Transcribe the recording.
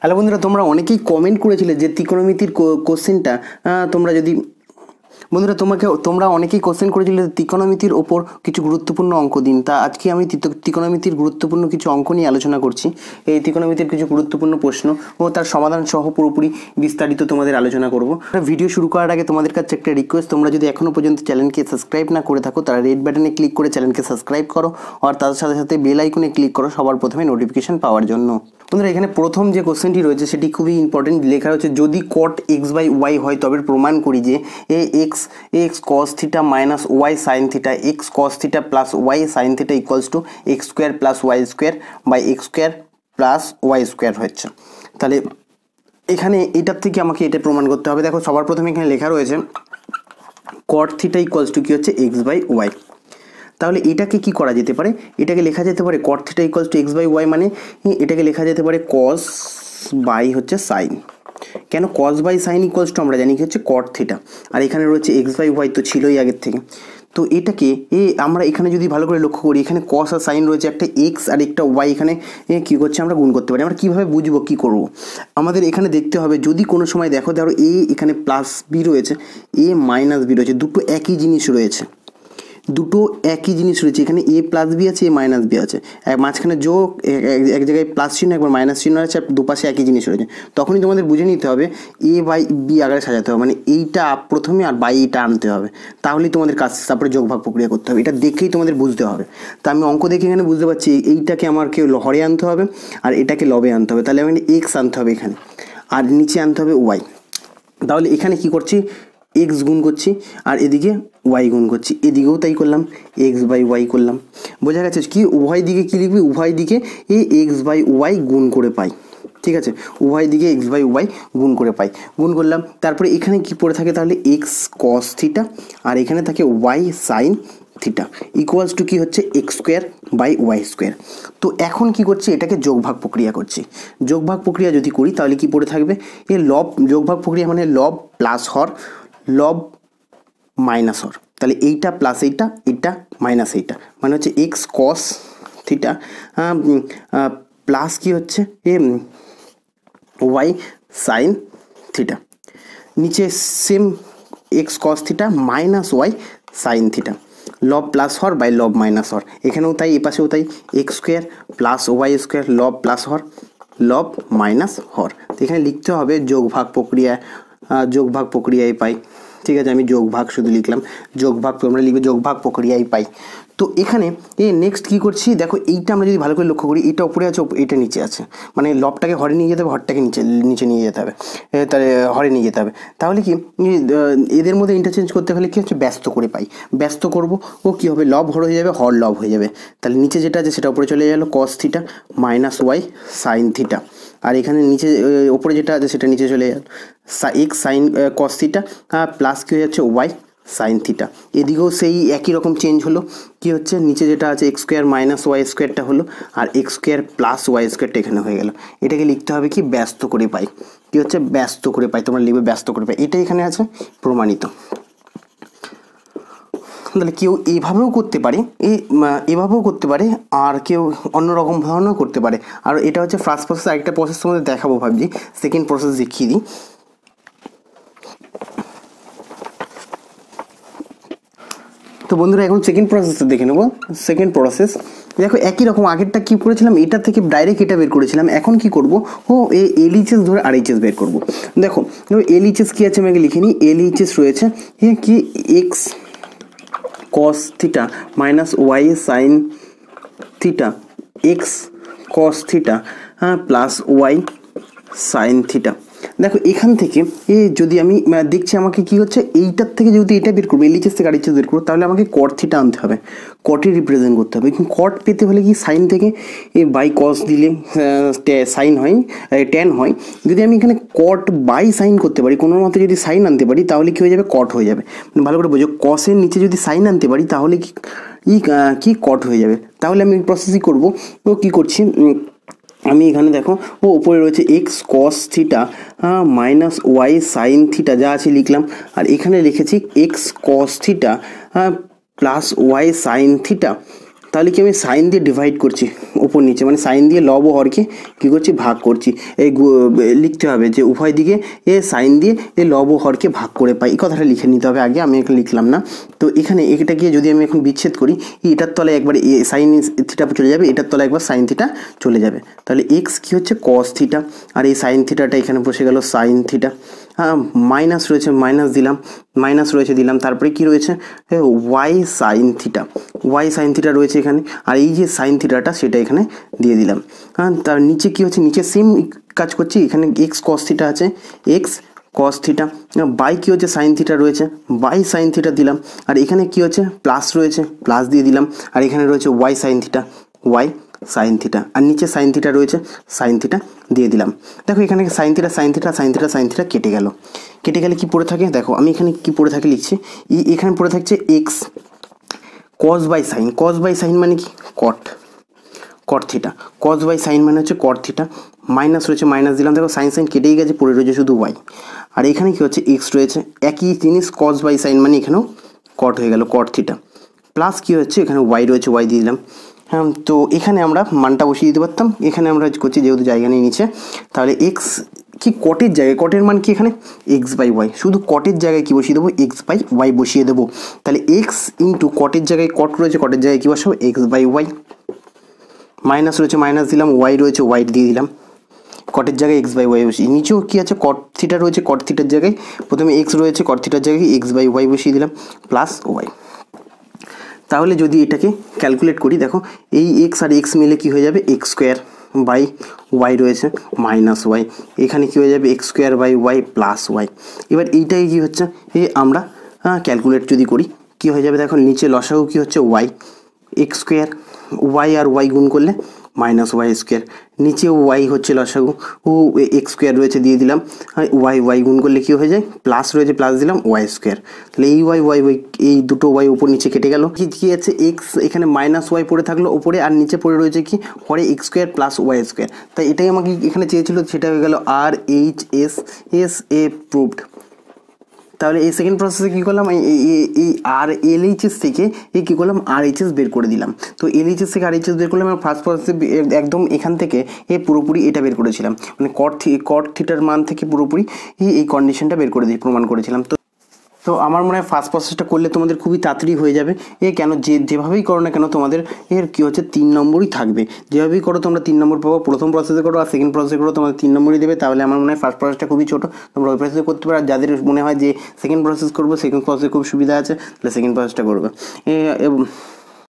hello বন্ধুরা তোমরা অনেকেই কমেন্ট করেছিলে যে ত্রিকোণমিতির কোশ্চেনটা তোমরা যদি বন্ধুরা তোমাকে তোমরা অনেকেই কোশ্চেন করেছিল ত্রিকোণমিতির ওপর কিছু গুরুত্বপূর্ণ অঙ্ক দিন তা আজকে আমি ত্রিকোণমিতির গুরুত্বপূর্ণ কিছু অঙ্ক নিয়ে আলোচনা করছি এই ত্রিকোণমিতির কিছু গুরুত্বপূর্ণ প্রশ্ন ও তার সমাধান সহ পুরোপুরি বিস্তারিত তোমাদের আলোচনা করবো ভিডিও শুরু করার আগে তোমাদের কাছে একটা রিকোয়েস্ট তোমরা যদি এখনও পর্যন্ত চ্যানেলকে সাবস্ক্রাইব না করে থাকো তারা রেড বাটনে ক্লিক করে চ্যানেলকে সাবস্ক্রাইব করো আর তার সাথে সাথে বেল আইকনে ক্লিক করো সবার প্রথমে নোটিফিকেশন পাওয়ার জন্য বন্ধুরা এখানে প্রথম যে কোশ্চেনটি রয়েছে সেটি খুবই ইম্পর্টেন্ট লেখা হচ্ছে যদি কট এক্স বাই ওয়াই হয় তবে প্রমাণ করি যে এ x x x cos theta minus y sin theta x cos theta plus y sin theta equals to x square plus y square by x square plus y square হচ্ছে তাহলে এখানে এটার থেকে আমাকে এটা প্রমাণ করতে হবে দেখো সবার প্রথমে এখানে লেখা রয়েছে কট থিটা ইকুয়ালস টু কী হচ্ছে এক্স বাই ওয়াই তাহলে এটাকে কি করা যেতে পারে এটাকে লেখা যেতে পারে cot theta equals to x by y মানে এটাকে লেখা যেতে পারে কস বাই হচ্ছে সাইন কেন cos by sin equals to আমরা জানি কি হচ্ছে কট থিটা আর এখানে রয়েছে এক্স বাই ওয়াই তো ছিলই আগের থেকে তো এটাকে এ আমরা এখানে যদি ভালো করে লক্ষ্য করি এখানে কস আর সাইন রয়েছে একটা এক্স আর একটা ওয়াই এখানে কী করছে আমরা গুণ করতে পারি আমরা কীভাবে বুঝবো কী করব আমাদের এখানে দেখতে হবে যদি কোনো সময় দেখো ধরো এ এখানে প্লাস বি রয়েছে এ মাইনাস বি রয়েছে দুটো একই জিনিস রয়েছে দুটো একই জিনিস রয়েছে এখানে এ প্লাস বি আছে এ মাইনাস বি আছে মাঝখানে যোগ এক জায়গায় প্লাস চিহ্ন একবার মাইনাস চিহ্ন আছে আর দুপাশে একই জিনিস রয়েছে তখনই তোমাদের বুঝে নিতে হবে এ বাই বি আগে সাজাতে হবে মানে এইটা প্রথমে আর বাই এটা আনতে হবে তাহলেই তোমাদের কাজ তারপরে যোগভাগ প্রক্রিয়া করতে হবে এটা দেখেই তোমাদের বুঝতে হবে তা আমি অঙ্ক দেখে এখানে বুঝতে পারছি এইটাকে আমার কেউ হরে আনতে হবে আর এটাকে লবে আনতে হবে তাহলে আমি এক্স আনতে হবে এখানে আর নিচে আনতে হবে ওয়াই তাহলে এখানে কি করছি এক্স গুণ করছি আর এদিকে ওয়াই গুণ করছি এদিকেও তাই করলাম এক্স বাই ওয়াই করলাম বোঝা গেছে কি উভয় দিকে কী লিখবি উভয় দিকে এই এক্স বাই ওয়াই গুণ করে পাই ঠিক আছে উভয় দিকে এক্স বাই ওয়াই গুণ করে পাই গুণ করলাম তারপরে এখানে কি পড়ে থাকে তাহলে এক্স কস থিটা আর এখানে থাকে y sin theta equals to কী হচ্ছে x square by y square তো এখন কি করছি এটাকে যোগভাগ প্রক্রিয়া করছি যোগভাগ প্রক্রিয়া যদি করি তাহলে কি পড়ে থাকবে এ লব যোগভাগ প্রক্রিয়া মানে লব প্লাস হর লব মাইনাস অর তাহলে এইটা প্লাস এইটা এইটা মাইনাস এইটা মানে হচ্ছে এক্স কস থিটা প্লাস কি হচ্ছে এ ওয়াই সাইন থিটা নিচে same x cos theta minus y sin theta লব প্লাস হর বাই লব মাইনাস হর এখানেও তাই এপাশেও তাই x square plus y square লব প্লাস হর লব মাইনাস হর এখানে লিখতে হবে যোগভাগ প্রক্রিয়া যোগভাগ প্রক্রিয়ায় পাই ঠিক আছে আমি যোগ ভাগ শুধু লিখলাম যোগ ভাগ আমরা লিখবে যোগ ভাগ প্রক্রিয়াই পাই তো এখানে এ নেক্সট কি করছি দেখো এইটা আমরা যদি ভালো করে লক্ষ্য করি এটা উপরে আছে এটা নিচে আছে মানে লবটাকে হরে নিয়ে যেতে হবে হরটাকে নিচে নিচে নিয়ে যেতে হবে তাহলে হরে নিয়ে যেতে হবে তাহলে কি এদের মধ্যে ইন্টারচেঞ্জ করতে হলে কি হচ্ছে ব্যস্ত করে পাই ব্যস্ত করব ও কী হবে লব হর হয়ে যাবে হর লব হয়ে যাবে তাহলে নিচে যেটা আছে সেটা উপরে চলে গেলো cos theta minus y sin theta আর এখানে নিচে ওপরে যেটা আছে সেটা নিচে চলে গেল x sin cos theta plus কী হয়ে যাচ্ছে ওয়াই সাইন থিটা এদিকেও সেই একই রকম চেঞ্জ হলো কি হচ্ছে নিচে যেটা আছে এক্স স্কোয়ার মাইনাস ওয়াই স্কোয়ারটা হলো আর এক্স স্কোয়ার প্লাস ওয়াই স্কোয়ারটা এখানে হয়ে গেল এটাকে লিখতে হবে কি ব্যস্ত করে পাই কি হচ্ছে ব্যস্ত করে পাই তোমরা লিখবে ব্যস্ত করে পাই এটা এখানে আছে প্রমাণিত তাহলে কেউ এভাবেও করতে পারে এই এভাবেও করতে পারে আর কেউ অন্যরকম ধরনেরও করতে পারে আর এটা হচ্ছে ফার্স্ট প্রসেস আরেকটা প্রসেস তোমাদের দেখাবো ভাবছি সেকেন্ড প্রসেস দেখিয়ে দিই তো বন্ধুরা এখন সেকেন্ড প্রসেসটা দেখে নেবো সেকেন্ড প্রসেস দেখো একই রকম আগেরটা কি করেছিলাম এটা থেকে ডাইরেক্ট এটা বের করেছিলাম এখন কি করব ও এ এলইচএস ধরে আর এইচএস বের করব দেখো এলইচএস কি আছে আমি আগে লিখিনি এলইচএস রয়েছে হ্যাঁ কি x cos theta minus y sin theta x cos theta হ্যাঁ প্লাস ওয়াই সাইন থিটা দেখো এখান থেকে এ যদি আমি দেখছি আমাকে কি হচ্ছে এইটার থেকে যদি এটা বের করবো এলিচেস থেকে আরিচেস বের করবো তাহলে আমাকে কট থিটা আনতে হবে কটে রিপ্রেজেন্ট করতে হবে কিন্তু কট পেতে হলে কি সাইন থেকে এ বাই কস দিলে সাইন হয় ট্যান হয় যদি আমি এখানে কট বাই সাইন করতে পারি কোনো মতে যদি সাইন আনতে পারি তাহলে কি হয়ে যাবে কট হয়ে যাবে মানে ভালো করে বোঝো কসের নিচে যদি সাইন আনতে পারি তাহলে কি কি কট হয়ে যাবে তাহলে আমি প্রসেসই করবো কি কী করছি আমি এখানে দেখো ও উপরে রয়েছে x cos theta minus y sin theta যা আছে লিখলাম আর এখানে লিখেছি x cos theta plus y sin theta তাহলে কি আমি সাইন দিয়ে ডিভাইড করছি ওপর নিচে মানে সাইন দিয়ে লব হরকে কী করছি ভাগ করছি এই লিখতে হবে যে উভয় দিকে এ সাইন দিয়ে এ লব হরকে ভাগ করে পাই এই কথাটা লিখে নিতে হবে আগে আমি এখানে লিখলাম না তো এখানে এটা গিয়ে যদি আমি এখন বিচ্ছেদ করি এটার তলায় একবার এ সাইন থিটা চলে যাবে এটার তলায় একবার সাইন থিটা চলে যাবে তাহলে এক্স কী হচ্ছে কস থিটা আর এই সাইন থিটাটা এখানে বসে গেল সাইন থিটা মাইনাস হ্যাঁ, রয়েছে মাইনাস দিলাম মাইনাস রয়েছে দিলাম তারপরে কি রয়েছে y sin theta y sin theta রয়েছে এখানে আর এই যে সাইন থিটাটা সেটা এখানে দিয়ে দিলাম হ্যাঁ তার নিচে কি হচ্ছে নিচে সেম কাজ করছি এখানে এক্স কস থিটা আছে এক্স কস থিটা বাই কী হচ্ছে সাইন থিটা রয়েছে বাই সাইন থিটা দিলাম আর এখানে কি হচ্ছে প্লাস রয়েছে প্লাস দিয়ে দিলাম আর এখানে রয়েছে y sin theta y sin theta আর নিচে সাইন থিটা রয়েছে সাইন থিটা দিয়ে দিলাম দেখো এখানে sin theta sin theta sin theta sin theta কেটে গেল কেটে গেলে কি পড়ে থাকে দেখো আমি এখানে কি পড়ে থাকে লিখছি ই এখানে পড়ে থাকছে x cos by sin cos by sin মানে কি cot cot theta cos by sin মানে হচ্ছে কট থিটা মাইনাস রয়েছে মাইনাস দিলাম দেখো সাইন সাইন কেটেই গেছে পড়ে রয়েছে শুধু ওয়াই আর এখানে কি হচ্ছে এক্স রয়েছে একই জিনিস কজ বাই সাইন মানে এখানেও কট হয়ে গেল কট থিটা প্লাস কি হচ্ছে এখানে ওয়াই রয়েছে ওয়াই দিয়ে দিলাম হ্যাঁ তো এখানে আমরা মানটা বসিয়ে দিতে পারতাম এখানে আমরা করছি যেহেতু জায়গা নিয়ে নিচে তাহলে এক্স কি কটের জায়গায় কটের মান কি এখানে এক্স বাই ওয়াই শুধু কটের জায়গায় কী বসিয়ে দেবো এক্স বাই ওয়াই বসিয়ে দেবো তাহলে এক্স ইন্টু কটের জায়গায় কট রয়েছে কটের জায়গায় কী বসাবো এক্স বাই ওয়াই মাইনাস রয়েছে মাইনাস দিলাম ওয়াই রয়েছে ওয়াই দিয়ে দিলাম কটের জায়গায় এক্স বাই ওয়াই বসিয়ে নিচেও কী আছে কট থিটা রয়েছে কট থিটার জায়গায় প্রথমে এক্স রয়েছে কট থিটার জায়গায় এক্স বাই ওয়াই বসিয়ে দিলাম প্লাস ওয়াই তাহলে যদি এটাকে ক্যালকুলেট করি দেখো এই এক্স আর এক্স মিলে কি হয়ে যাবে এক্স স্কোয়ার বাই ওয়াই রয়েছে মাইনাস ওয়াই এখানে কী হয়ে যাবে x square by y plus y এবার এইটাই কী হচ্ছে এ আমরা ক্যালকুলেট যদি করি কি হয়ে যাবে দেখো নিচে লসাগু কী হচ্ছে ওয়াই এক্স স্কোয়ার ওয়াই আর ওয়াই গুণ করলে মাইনাস ওয়াই স্কোয়ার নিচে ওয়াই হচ্ছে লসাগু ও এক্স স্কোয়ার রয়েছে দিয়ে দিলাম ওয়াই ওয়াই গুণ করলে কী হয়ে যায় প্লাস রয়েছে প্লাস দিলাম ওয়াই স্কোয়ার তাহলে এই ওয়াই ওয়াই ওয়াই এই দুটো ওয়াই উপর নিচে কেটে গেল কি কী আছে এক্স এখানে মাইনাস ওয়াই পড়ে থাকলো ওপরে আর নিচে পড়ে রয়েছে কি পরে x square plus y square তাই এটাই আমাকে এখানে চেয়েছিল সেটা হয়ে গেল আর এইচ এস এস এ প্রুভড তাহলে এই সেকেন্ড প্রসেসে কী করলাম এই আর এল এইচএস থেকে এই কী করলাম আর এইচএস বের করে দিলাম তো এল এইচএস থেকে আর এইচএস বের করলাম ফার্স্ট প্রসেসে একদম এখান থেকে এ পুরোপুরি এটা বের করেছিলাম মানে কট কট থিটার মান থেকে পুরোপুরি এই কন্ডিশনটা বের করে দিয়ে প্রমাণ করেছিলাম তো তো আমার মনে হয় ফার্স্ট প্রসেসটা করলে তোমাদের খুবই তাড়াতাড়ি হয়ে যাবে এ কেন যে যেভাবেই করো না কেন তোমাদের এর কী হচ্ছে তিন নম্বরই থাকবে যেভাবেই করো তোমরা তিন নম্বর পাবো প্রথম প্রসেসে করো আর সেকেন্ড প্রসেসে করো তোমাদের তিন নম্বরই দেবে তাহলে আমার মনে হয় ফার্স্ট প্রসেসটা খুবই ছোটো তোমরা ওই প্রসেসে করতে পারো যাদের মনে হয় যে সেকেন্ড প্রসেস করবো সেকেন্ড প্রসেসে খুব সুবিধা আছে তাহলে সেকেন্ড প্রসেসটা করবে